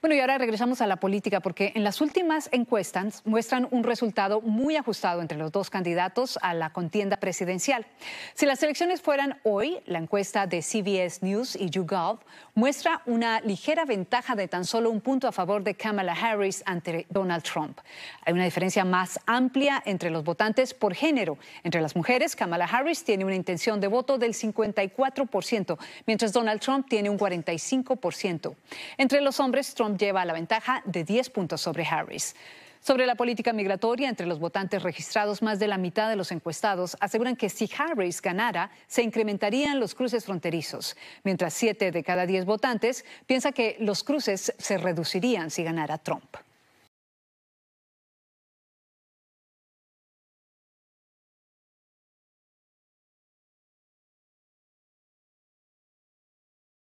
Bueno, y ahora regresamos a la política porque en las últimas encuestas muestran un resultado muy ajustado entre los dos candidatos a la contienda presidencial. Si las elecciones fueran hoy, la encuesta de CBS News y YouGov muestra una ligera ventaja de tan solo un punto a favor de Kamala Harris ante Donald Trump. Hay una diferencia más amplia entre los votantes por género. Entre las mujeres, Kamala Harris tiene una intención de voto del 54%, mientras Donald Trump tiene un 45%. Entre los hombres, Trump lleva la ventaja de 10 puntos sobre Harris. Sobre la política migratoria, entre los votantes registrados, más de la mitad de los encuestados aseguran que si Harris ganara, se incrementarían los cruces fronterizos, mientras siete de cada diez votantes piensa que los cruces se reducirían si ganara Trump.